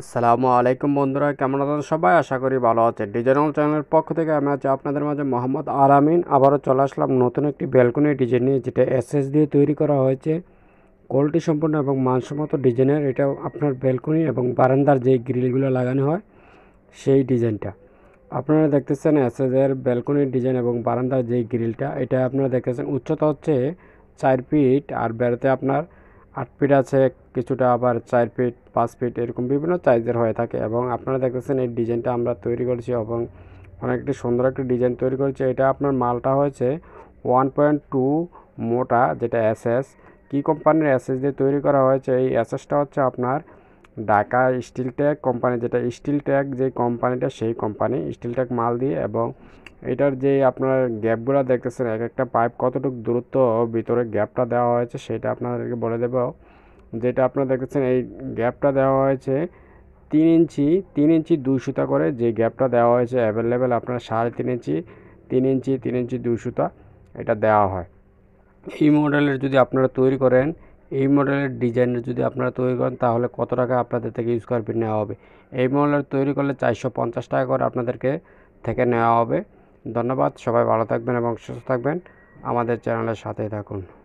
আসসালামু আলাইকুম বন্ধুরা কেমন আছেন সবাই আশা করি ভালো আছেন ডিজাইনাল চ্যানেলের পক্ষ থেকে আমি আছি আপনাদের মাঝে মোহাম্মদ আরামিন আবারও চলে আসলাম নতুন একটি ব্যালকনি ডিজাইন নিয়ে যেটা এসএস দিয়ে তৈরি করা হয়েছে কোয়ালিটি সম্পূর্ণ এবং মানসম্মত ডিজাইনের এটা আপনার ব্যালকনি এবং বারান্দার যে গ্রিলগুলো লাগানো হয় সেই ডিজাইনটা আপনারা দেখতেছেন এসএসের ব্যালকনির ডিজাইন এবং বারান্দার যে গ্রিলটা এটা আপনারা দেখতেছেন উচ্চতা হচ্ছে চার ফিট আর বেড়াতে আপনার আট ফিট আছে কিছুটা আবার চার ফিট পাঁচ ফিট এরকম বিভিন্ন সাইজের হয়ে থাকে এবং আপনারা দেখতেছেন এই ডিজাইনটা আমরা তৈরি করেছি এবং অনেকটি সুন্দর একটি ডিজাইন তৈরি করেছি এটা আপনার মালটা হয়েছে ওয়ান পয়েন্ট টু মোটা যেটা এসএস কী কোম্পানির এসএস দিয়ে তৈরি করা হয়েছে এই এসএসটা হচ্ছে আপনার ঢাকা স্টিল ট্যাগ কোম্পানি যেটা স্টিল ট্যাগ যে কোম্পানিটা সেই কোম্পানি স্টিল ট্যাগ মাল দিয়ে এবং এটার যে আপনার গ্যাপগুলো দেখতেছেন এক একটা পাইপ কতটুকু দূরত্ব ভিতরে গ্যাপটা দেওয়া হয়েছে সেটা আপনাদেরকে বলে দেব যেটা আপনারা দেখতেছেন এই গ্যাপটা দেওয়া হয়েছে তিন ইঞ্চি তিন ইঞ্চি দুই সুতা করে যে গ্যাপটা দেওয়া হয়েছে অ্যাভেলেবেল আপনার সাড়ে তিন ইঞ্চি তিন ইঞ্চি তিন ইঞ্চি দুই সুতা এটা দেওয়া হয় এই মডেলের যদি আপনারা তৈরি করেন এই মডেলের ডিজাইনের যদি আপনারা তৈরি করেন তাহলে কত টাকা আপনাদের থেকে স্কোয়ার ফিট নেওয়া হবে এই মডেলের তৈরি করলে চারশো পঞ্চাশ টাকা করে আপনাদেরকে থেকে নেওয়া হবে ধন্যবাদ সবাই ভালো থাকবেন এবং সুস্থ থাকবেন আমাদের চ্যানেলের সাথে থাকুন